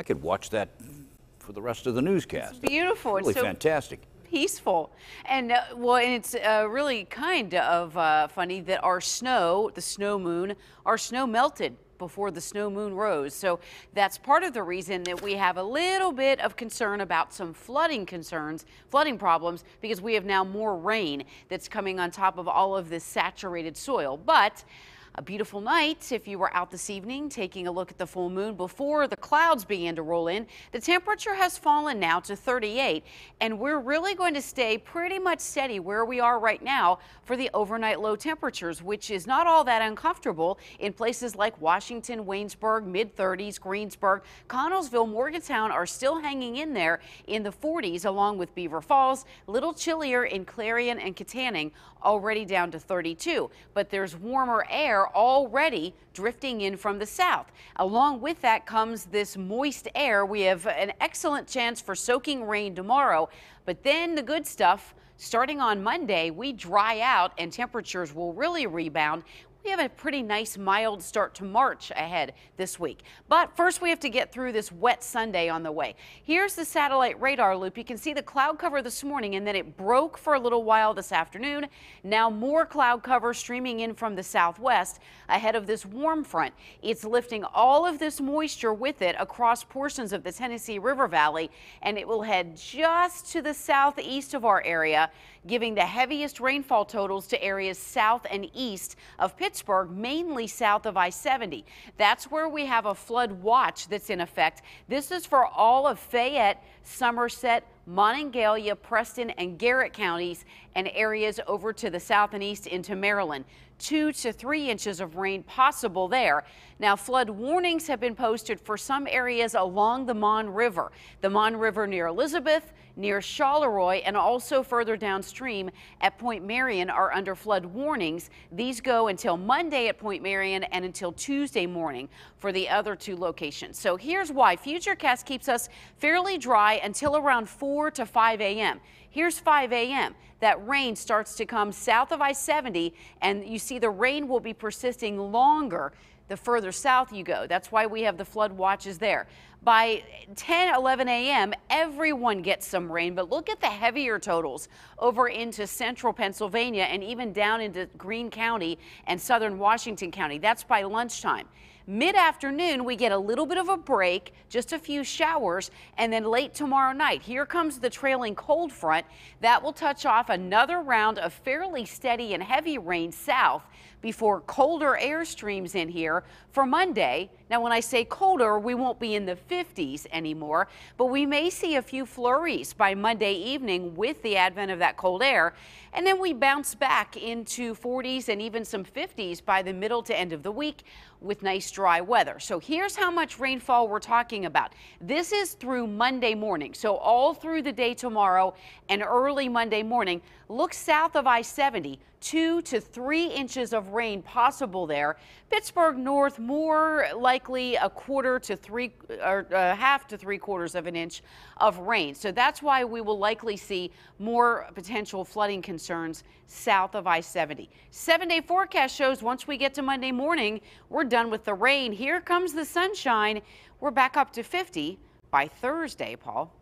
I could watch that for the rest of the newscast. It's beautiful. It's really so fantastic. Peaceful. And uh, well, and it's uh, really kind of uh, funny that our snow, the snow moon, our snow melted before the snow moon rose. So that's part of the reason that we have a little bit of concern about some flooding concerns, flooding problems, because we have now more rain that's coming on top of all of this saturated soil. But a beautiful night if you were out this evening taking a look at the full moon before the clouds began to roll in. The temperature has fallen now to 38 and we're really going to stay pretty much steady where we are right now for the overnight low temperatures, which is not all that uncomfortable in places like Washington, Waynesburg, mid 30s, Greensburg, Connellsville, Morgantown are still hanging in there in the 40s along with Beaver Falls, little chillier in Clarion and Katanning already down to 32, but there's warmer air already drifting in from the south. Along with that comes this moist air. We have an excellent chance for soaking rain tomorrow, but then the good stuff. Starting on Monday, we dry out and temperatures will really rebound. We have a pretty nice mild start to March ahead this week. But first we have to get through this wet Sunday on the way. Here's the satellite radar loop. You can see the cloud cover this morning and then it broke for a little while this afternoon. Now more cloud cover streaming in from the southwest ahead of this warm front. It's lifting all of this moisture with it across portions of the Tennessee River Valley and it will head just to the southeast of our area, giving the heaviest rainfall totals to areas south and east of Pittsburgh Pittsburgh, mainly south of I 70. That's where we have a flood watch that's in effect. This is for all of Fayette, Somerset, Monongalia, Preston, and Garrett counties, and areas over to the south and east into Maryland. Two to three inches of rain possible there. Now, flood warnings have been posted for some areas along the Mon River, the Mon River near Elizabeth, near Charleroi, and also further downstream at Point Marion are under flood warnings. These go until Monday at Point Marion and until Tuesday morning for the other two locations. So here's why Futurecast keeps us fairly dry until around 4 4 to 5 a.m. Here's 5 a.m. That rain starts to come south of I-70 and you see the rain will be persisting longer the further south you go. That's why we have the flood watches there. By 10, 11 a.m., everyone gets some rain, but look at the heavier totals over into central Pennsylvania and even down into Greene County and southern Washington County. That's by lunchtime. Mid afternoon, we get a little bit of a break, just a few showers, and then late tomorrow night, here comes the trailing cold front that will touch off another round of fairly steady and heavy rain south before colder air streams in here for Monday. Now, when I say colder, we won't be in the 50s anymore, but we may see a few flurries by Monday evening with the advent of that cold air. And then we bounce back into 40s and even some 50s by the middle to end of the week with nice dry weather. So here's how much rainfall we're talking about. This is through Monday morning. So all through the day tomorrow and early Monday morning. Look south of I-70, two to three inches of rain possible there. Pittsburgh North more likely a quarter to three or a uh, half to three quarters of an inch of rain. So that's why we will likely see more potential flooding concerns south of I-70. Seven day forecast shows once we get to Monday morning, we're done with the rain. Here comes the sunshine. We're back up to 50 by Thursday, Paul.